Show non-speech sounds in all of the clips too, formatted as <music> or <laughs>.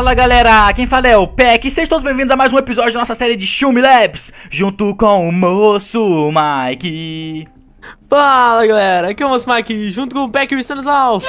Fala galera, quem fala é o Peck, sejam todos bem-vindos a mais um episódio da nossa série de Shumi Labs, junto com o moço Mike. Fala galera, aqui é o moço Mike, junto com o Peck e o Stanislau.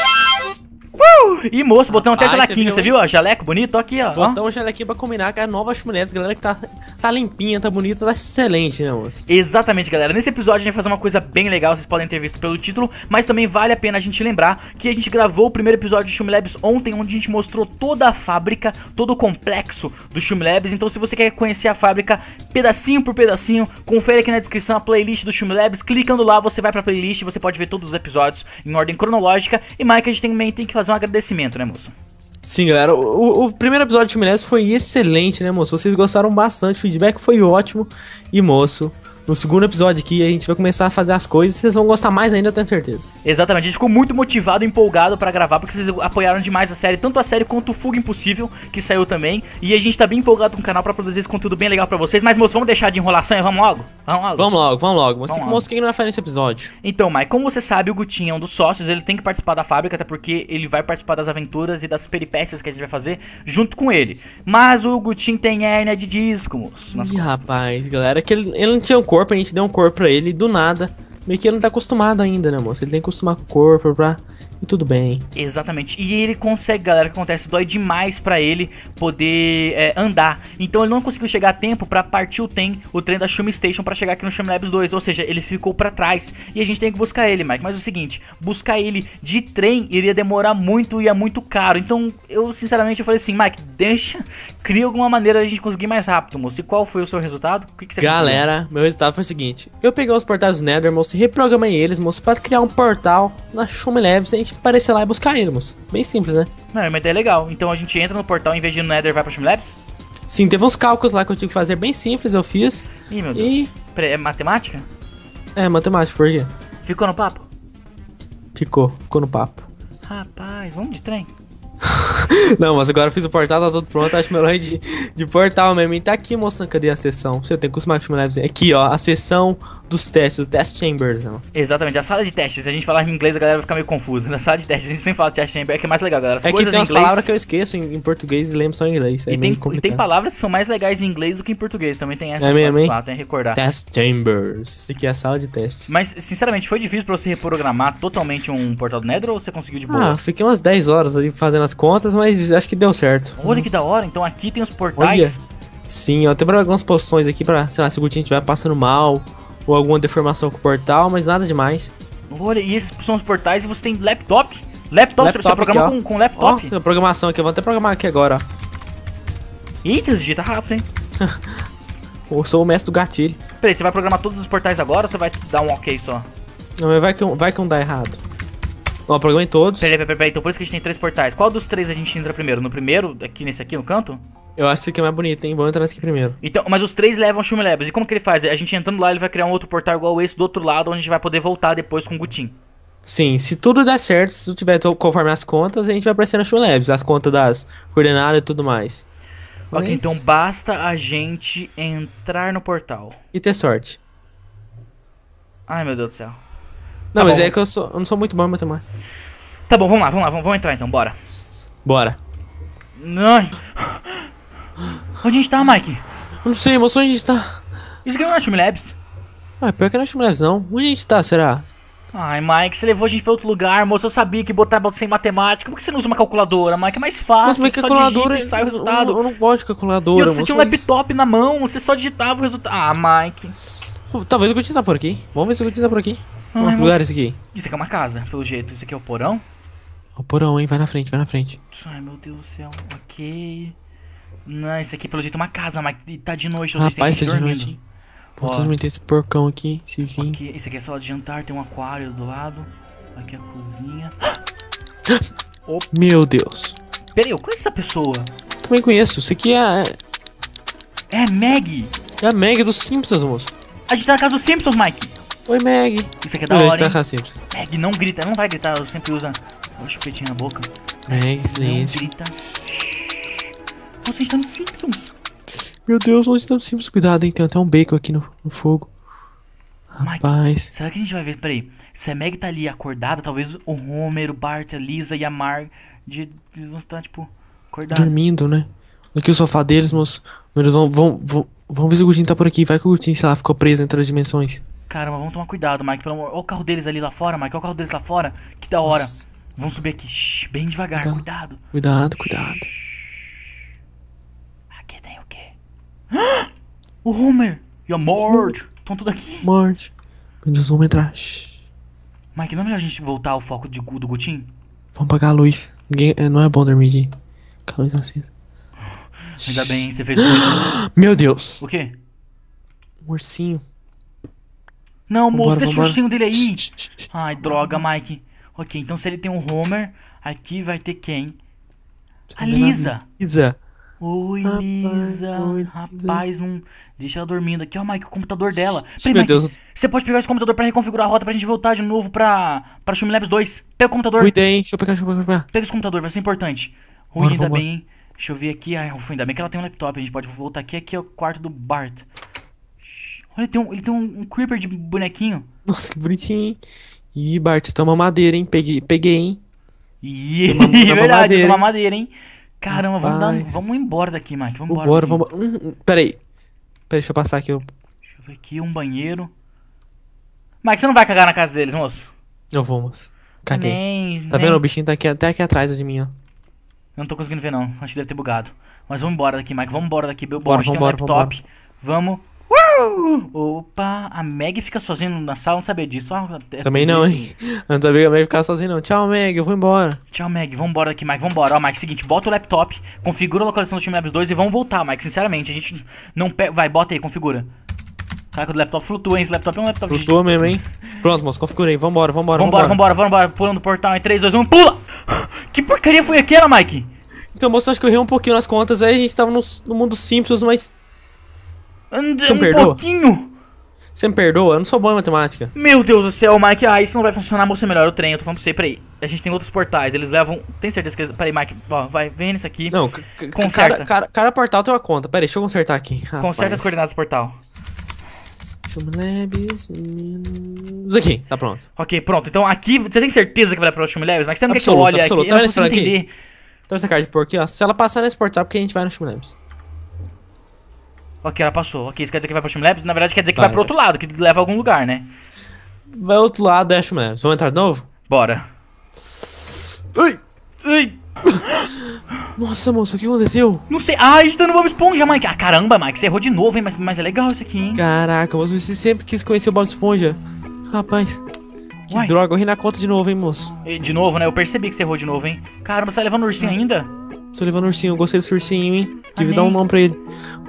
Uh! E moço, botão até jalequinho, você viu? Ó, jaleco bonito, aqui, ó. Botão jalequinho pra combinar com a nova chumineves, galera, que tá, tá limpinha, tá bonita, tá excelente, né, moço? Exatamente, galera. Nesse episódio a gente vai fazer uma coisa bem legal, vocês podem ter visto pelo título, mas também vale a pena a gente lembrar que a gente gravou o primeiro episódio de Chumilabs ontem, onde a gente mostrou toda a fábrica, todo o complexo do Chumilabs. Então, se você quer conhecer a fábrica pedacinho por pedacinho, confere aqui na descrição a playlist do Chumilabs. Clicando lá, você vai pra playlist, você pode ver todos os episódios em ordem cronológica. E, Mike, a gente também tem que fazer fazer um agradecimento, né, moço? Sim, galera, o, o primeiro episódio de Milés foi excelente, né, moço? Vocês gostaram bastante, o feedback foi ótimo. E, moço, no segundo episódio aqui a gente vai começar a fazer as coisas e vocês vão gostar mais ainda, eu tenho certeza. Exatamente, a gente ficou muito motivado, empolgado para gravar, porque vocês apoiaram demais a série, tanto a série quanto o Fuga Impossível, que saiu também. E a gente tá bem empolgado com o canal para produzir esse conteúdo bem legal para vocês. Mas, moço, vamos deixar de enrolação e vamos logo? Vamos logo. Vamos logo, vamos logo. Você vamos mostra quem não vai fazer esse episódio. Então, mas como você sabe, o Gutinho é um dos sócios, ele tem que participar da fábrica, até porque ele vai participar das aventuras e das peripécias que a gente vai fazer junto com ele. Mas o Gutinho tem hérnia de disco, moço. Ih, rapaz, galera, que ele, ele não tinha um corpo corpo, a gente deu um corpo pra ele do nada. Meio que ele não tá acostumado ainda, né, moço? Ele tem que acostumar com o corpo pra e tudo bem. Exatamente. E ele consegue, galera, o que acontece? Dói demais para ele poder é, andar. Então ele não conseguiu chegar a tempo para partir o trem, o trem da Shumi Station para chegar aqui no Shumi Labs 2. Ou seja, ele ficou para trás. E a gente tem que buscar ele, Mike. Mas é o seguinte, buscar ele de trem iria demorar muito e é muito caro. Então eu, sinceramente, eu falei assim, Mike, deixa, <laughs> cria alguma maneira de a gente conseguir mais rápido, moço. E qual foi o seu resultado? O que, que você Galera, conseguiu? meu resultado foi o seguinte. Eu peguei os portais do Nether, moço, reprogramei eles, moço, para criar um portal na Shumi Labs, gente simplesmente aparecer lá e buscar Animals. Bem simples, né? Não, é uma ideia legal. Então a gente entra no portal, em vez de ir no Nether, vai pra Shimlabs? Sim, teve uns cálculos lá que eu tive que fazer bem simples, eu fiz. Ih, meu Deus. E... É matemática? É, matemática, por quê? Ficou no papo? Ficou, ficou no papo. Rapaz, vamos de trem. <laughs> não, mas agora eu fiz o portal, tá tudo pronto. Acho melhor de, de portal mesmo. E tá aqui mostrando cadê a sessão. Você tem que acostumar com Aqui, ó, a sessão dos testes, o test chambers. Não. Exatamente, a sala de testes. Se a gente falar em inglês, a galera vai ficar meio confusa. Na sala de testes, a gente sempre fala test chamber, é que é mais legal, galera. As é que tem umas inglês... palavras que eu esqueço em, em, português e lembro só em inglês. É e, tem, e, tem, palavras que são mais legais em inglês do que em português. Também tem essa. É mesmo, falar, tem que recordar. Test chambers. Isso aqui é a sala de testes. Mas, sinceramente, foi difícil pra você reprogramar totalmente um portal do Nether ou você conseguiu de boa? Ah, fiquei umas 10 horas ali fazendo as contas, mas acho que deu certo. Olha que da hora. Então aqui tem os portais. Olha. Sim, eu até para algumas poções aqui pra, sei lá, se o Gutinho estiver passando mal ou alguma deformação com o portal, mas nada demais. Olha, e esses são os portais e você tem laptop. Laptop, laptop você programa aqui, com, com, laptop. Ó, programação aqui, eu vou até programar aqui agora. Eita, tá rápido, hein? <laughs> eu sou o mestre do gatilho. Peraí, você vai programar todos os portais agora ou você vai dar um ok só? Não, vai que vai que um dá errado. Ó, programei todos. Peraí, peraí, peraí, então por isso que a gente tem três portais. Qual dos três a gente entra primeiro? No primeiro, aqui nesse aqui, no canto? Eu acho que isso aqui é mais bonito, hein? Vamos entrar nesse aqui primeiro. Então, mas os três levam Shumi Labs. E como que ele faz? A gente entrando lá, ele vai criar um outro portal igual esse do outro lado, onde a gente vai poder voltar depois com o Gutin. Sim, se tudo der certo, se tudo tiver conforme as contas, a gente vai aparecer na Shumi Labs, as contas das coordenadas e tudo mais. Ok, mas... então basta a gente entrar no portal. E ter sorte. Ai, meu Deus do céu. Não, tá mas bom. é que eu, sou, eu não sou muito bom em matemática. Tá bom, vamos lá, vamos lá, vamos, vamos entrar então, bora. Bora. Não Onde a gente tá, Mike? Eu não sei, moço, onde a gente tá? Isso aqui não é Shumi Labs. Ah, pior que não é Shumi Labs, não. Onde a gente tá, será? Ai, Mike, você levou a gente pra outro lugar, moço. Eu sabia que botar você sem matemática. Por que você não usa uma calculadora, Mike? É mais fácil. Mas, mas calculadora. e sai o resultado. Eu, eu não gosto de calculadora, e eu, Você tinha um laptop mas... na mão, você só digitava o resultado. Ah, Mike. Talvez eu consiga tá por aqui. Vamos ver se eu consigo tá por aqui. Ai, que lugar é esse aqui? Isso aqui é uma casa, pelo jeito. Isso aqui é o porão? O porão, hein? Vai na frente, vai na frente. Ai, meu Deus do céu. Ok. Não, isso aqui pelo jeito é uma casa, mas tá de noite, Rapaz, tá de noite, Vou transmitir esse porcão aqui, se vir. Aqui, esse aqui é sala de jantar, tem um aquário do lado. Aqui é a cozinha. Opa. <gasps> Meu Deus. Peraí, eu conheço essa pessoa. Também conheço, isso aqui é... É Meg. Maggie. É a Maggie dos Simpsons, moço. A gente tá na casa dos Simpsons, Mike. Oi, Maggie. Isso aqui é da Oi, hora, tá Maggie, não grita, não vai gritar, ela sempre usa... o chupetinho na boca. Maggie, silêncio. Não grita. Vocês estão Simpsons. Meu Deus, nós estamos Simpsons. Cuidado, hein? Tem até um bacon aqui no, no fogo. Rapaz. Mike, será que a gente vai ver? Peraí. Se a Meg tá ali acordada, talvez o Homer, o Bart, a Lisa e a Mar de, de, vão estar, tipo, acordados. Dormindo, né? Aqui o sofá deles, moço. Vamos vão, vão, vão ver se o Gutinho tá por aqui. Vai que o Gutinho, sei lá, ficou preso entre as dimensões. Caramba, vamos tomar cuidado, Mike. Pelo amor. Olha o carro deles ali lá fora, Mike. Olha o carro deles lá fora. Que da hora. Nossa. Vamos subir aqui. Shhh, bem devagar, cuidado. Cuidado, cuidado. cuidado. O Homer e a Mort estão hum. tudo aqui. Mort. Eles vão entrar. Shhh. Mike, não é melhor a gente voltar ao foco de, do Gutin? Vamos apagar a luz. Ninguém, eh, não é bom dormir aqui. Com a luz acesa. <gasps> Ainda bem, você fez isso. <gasps> Meu Deus. O quê? Um ursinho. Não, vambora, moço, deixa o ursinho dele aí. Ai, droga, Mike. Ok, então se ele tem um Homer, aqui vai ter quem? A Lisa. Lisa. Oi, rapaz, Lisa. Oi, rapaz, não. Deixa ela dormindo aqui, ó, Mike, o computador dela. Meu Deus. Você pode pegar esse computador pra reconfigurar a rota pra gente voltar de novo pra, pra Shumi Labs 2. Pega o computador. Cuidei, hein? Deixa eu pegar, deixa eu pegar. Pega esse computador, vai ser importante. Rui, ainda bem, hein? Deixa eu ver aqui. Ai, ufa, ainda bem que ela tem um laptop. A gente pode voltar aqui. Aqui é o quarto do Bart. Olha, ele tem um, ele tem um, um creeper de bonequinho. Nossa, que bonitinho, hein? Ih, Bart, você toma uma madeira, hein? Peguei, peguei hein? Ih, é <laughs> verdade, madeira, uma madeira, hein? Caramba, vamos, dar, vamos embora daqui, Mike. Vamos embora. Vamos, vamos... Hum, hum, peraí. Peraí, deixa eu passar aqui. Deixa eu ver aqui, um banheiro. Mike, você não vai cagar na casa deles, moço? Eu vou, moço. Caguei. Nem, tá nem... vendo? O bichinho tá aqui, até aqui atrás de mim, ó. Eu não tô conseguindo ver, não. Acho que deve ter bugado. Mas vamos embora daqui, Mike. Vamos embora daqui. Bora, vamos embora, vamos embora. Vamos Opa, a Meg fica sozinha na sala, não sabia disso. Ah, Também não, hein? <laughs> Eu não sabia que a Meg ficava sozinha, não. Tchau, Meg, eu vou embora. Tchau, Meg, vambora daqui, Mike, vambora. Ó, Mike, seguinte, bota o laptop, configura a localização do time Labs 2 e vamos voltar, Mike. Sinceramente, a gente não pega. Vai, bota aí, configura. Caraca, o laptop flutua, hein? Esse laptop é um laptop Flutua mesmo, hein? Pronto, moço, configurei. Vambora, vambora, vambora. Vambora, vambora, vambora. Pulando o portal em 3, 2, 1, pula! <gasps> Que porcaria foi aquela, Mike? Então, moço, acho que eu errei um pouquinho nas contas aí. A gente tava no, no mundo simples, mas você um perdoa? pouquinho. Você me perdoa? Eu não sou bom em matemática. Meu Deus do céu, Mike. Ah, isso não vai funcionar, moça. É melhor o trem. Eu tô falando pra você. Peraí. A gente tem outros portais. Eles levam. Tem certeza que eles. Peraí, Mike. Ó, vai. Vem nisso aqui. Não, conserta. Cada, portal tem uma conta. Peraí, deixa eu consertar aqui. Rapaz. Conserta as coordenadas do portal. Shumlabs. Isso aqui, tá pronto. Ok, pronto. Então aqui. Você tem certeza que vai para o Shumlabs, Mas Você não absoluta, quer que eu olhe absoluta. aqui? Tá vendo esse aqui? Então essa carta de aqui, ó. Se ela passar nesse portal, é porque a gente vai no Shumlabs. Ok, ela passou. Ok, isso quer dizer que vai pra Labs? Na verdade quer dizer que vai, vai pro outro lado, que leva a algum lugar, né? Vai outro lado da é, Vamos entrar de novo? Bora. Ui! Ui! Nossa, moço, o que aconteceu? Não sei. Ah, a gente tá no Bob Esponja, Mike. Ah, caramba, Mike, você errou de novo, hein? Mas, mas é legal isso aqui, hein? Caraca, moço, você sempre quis conhecer o Bob Esponja. Rapaz, que Uai. droga, eu ri na conta de novo, hein, moço. Eh, de novo, né? Eu percebi que você errou de novo, hein? Caramba, você tá levando Sim. ursinho ainda? Tô levando o ursinho, eu gostei desse ursinho, hein? Tive dar um nome pra ele.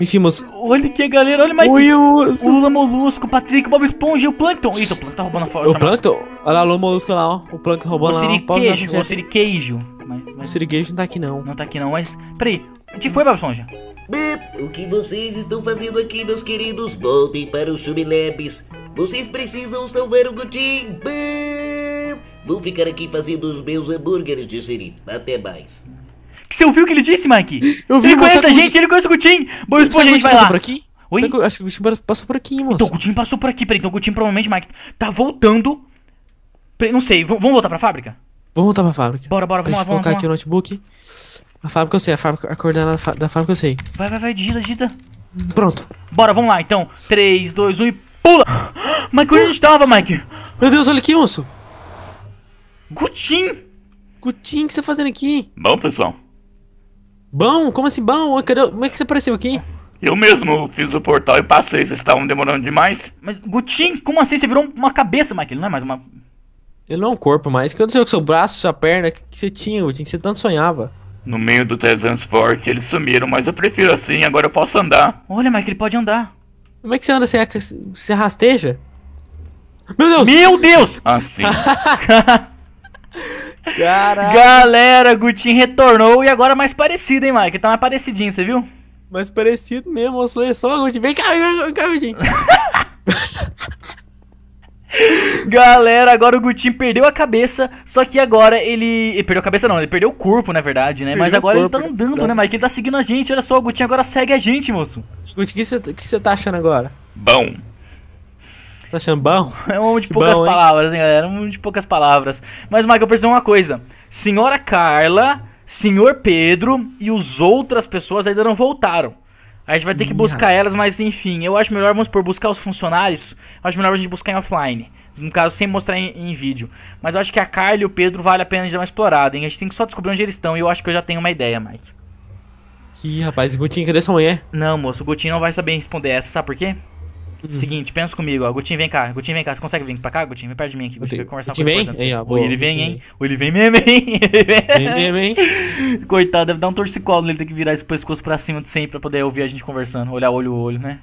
Enfim, moço. Olha que galera, olha mais. Oi, o Lula Molusco, o Patrick, o Bob Esponja e o Plankton. Eita, o Plankton tá roubando a força. O Plankton? Olha lá, o Lula Molusco lá, ó. O Plankton roubando a lá. o Siriqueijo. Mas, O Siriqueijo não tá aqui, não. Não tá aqui, não, mas. Peraí, o que foi, Bob Esponja? Bip, o que vocês estão fazendo aqui, meus queridos? Voltem para os Churilebes. Vocês precisam salvar o Gutim. Bip! Vou ficar aqui fazendo os meus hambúrgueres de siri. Até mais. Você ouviu o que ele disse, Mike? Eu vi, ele conhece a gente, ele conhece o Gutin. Bom, Esponja, a gente vai lá. Por aqui? Oi? Que acho que o Gutin passou por aqui, moço. Então, o Gutin passou por aqui, peraí. Então, o Gutin provavelmente, Mike, tá voltando. Não sei, vamos voltar pra fábrica? Vamos voltar pra fábrica. Bora, bora, vamos lá, vamos colocar aqui o notebook. A fábrica eu sei, a, fábrica, a coordenada da fábrica eu sei. Vai, vai, vai, digita, digita. Pronto. Bora, vamos lá, então. 3, 2, 1 e pula! <gasps> Mike, onde estava, Mike? Meu Deus, olha aqui, moço. Gutin! Gutin, o que você tá fazendo aqui? Bom, pessoal, Bom? Como assim bom? Como é que você apareceu aqui? Eu mesmo fiz o portal e passei, vocês estavam demorando demais. Mas, Gutim, como assim? Você virou uma cabeça, Mike? Ele não é mais uma. Ele não é um corpo mais. Que eu não sei o que seu braço, sua perna, o que, você tinha, Gutim, que você tanto sonhava. No meio do 300 eles sumiram, mas eu prefiro assim, agora eu posso andar. Olha, Mike, ele pode andar. Como é que você anda? Você, é- você rasteja? Meu Deus! Meu Deus! Ah, sim. <laughs> Caraca. Galera, Gutin retornou e agora mais parecido, hein, Mike? Tá mais parecidinho, você viu? Mais parecido mesmo, eu sou só, Gutin. Vem cá, vem cá, Gutin. <laughs> Galera, agora o Gutinho perdeu a cabeça, só que agora ele... ele. perdeu a cabeça não, ele perdeu o corpo, na verdade, né? Perdeu Mas agora corpo, ele tá andando, né? né, Mike? Ele tá seguindo a gente, olha só, o Gutinho agora segue a gente, moço. Gutinho, o que você tá achando agora? Bom. Tá achando bom? É um de poucas bom, palavras, hein, galera? É um de poucas palavras. Mas, Mike, eu percebi uma coisa. Senhora Carla, senhor Pedro e os outras pessoas ainda não voltaram. A gente vai ter que buscar elas, mas enfim, eu acho melhor, vamos por buscar os funcionários, acho melhor a gente buscar em offline. No caso, sem mostrar em, em, vídeo. Mas eu acho que a Carla e o Pedro vale a pena a dar uma explorada, hein? A gente tem que só descobrir onde eles estão e eu acho que eu já tenho uma ideia, Mike. Ih, rapaz, Gutinho, cadê sua mulher? Não, moço, o Gutinho não vai saber responder essa, sabe por quê? Uhum. Seguinte, pensa comigo, ó. Gutinho, vem cá. Gutinho, vem cá. Você consegue vir pra cá, Gutinho? Vem perto de mim aqui. Gutinho, conversar com vem? Ei, ó, boa, ele vem, hein? Ou ele vem mesmo, hein? <laughs> Vem mesmo, hein? <laughs> Coitado, deve dar um torcicolo nele. Tem que virar esse pescoço pra cima de sempre pra poder ouvir a gente conversando. Olhar olho o olho, né?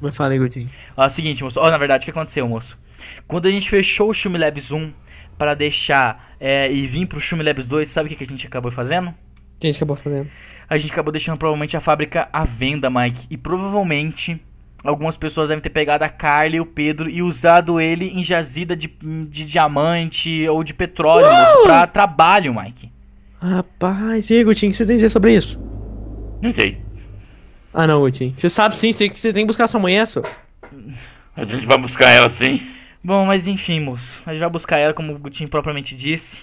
Mas fala aí, Gutinho. Ó, é seguinte, moço. Ó, na verdade, o que aconteceu, moço? Quando a gente fechou o Shumi Labs 1 pra deixar é, e vir pro Shumi Labs 2, sabe o que, a gente acabou fazendo? que a gente acabou fazendo? A gente acabou deixando provavelmente a fábrica à venda, Mike. E provavelmente algumas pessoas devem ter pegado a Carly e o Pedro e usado ele em jazida de, de diamante ou de petróleo para trabalho, Mike. Rapaz, e aí, Gutinho, o que você tem a dizer sobre isso? Não sei. Ah, não, Gutinho. Você sabe sim, sei que você tem que buscar sua mãe, é, só. A gente vai buscar ela sim. Bom, mas enfim, moço. A gente vai buscar ela, como o Gutinho propriamente disse.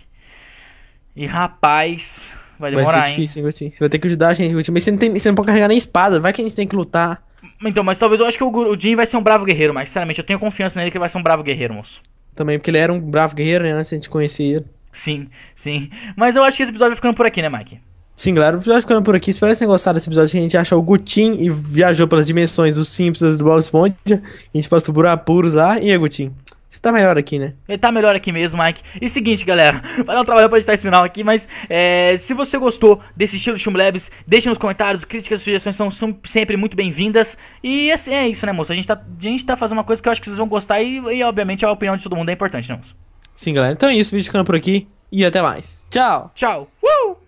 E rapaz, vai demorar, vai ser difícil, hein, Gutinho. Você vai ter que ajudar a gente, Gutinho. Mas você não, tem, você não pode carregar nem espada. Vai que a gente tem que lutar. Então, mas talvez eu acho que o, o Jin vai ser um bravo guerreiro, mas sinceramente eu tenho confiança nele que ele vai ser um bravo guerreiro, moço. Também, porque ele era um bravo guerreiro, né? Antes a gente conhecer ele. Sim, sim. Mas eu acho que esse episódio vai ficando por aqui, né, Mike? Sim, galera, o episódio ficando por aqui. Espero que vocês tenham gostado desse episódio. Que a gente achou o Gutin e viajou pelas dimensões os Simpsons do Bob Esponja. A gente passou por apuros lá. E aí, Gutin? Você tá melhor aqui, né? Ele tá melhor aqui mesmo, Mike. E seguinte, galera, <laughs> vai dar um trabalho pra editar esse final aqui, mas é, se você gostou desse estilo de Chum Labs, deixa nos comentários, críticas e sugestões são, são sempre muito bem-vindas. E assim, é isso, né, moço? A gente, tá, a gente tá fazendo uma coisa que eu acho que vocês vão gostar e, e obviamente, a opinião de todo mundo é importante, né, moço? Sim, galera. Então é isso, vídeo ficando por aqui e até mais. Tchau! Tchau! Uh!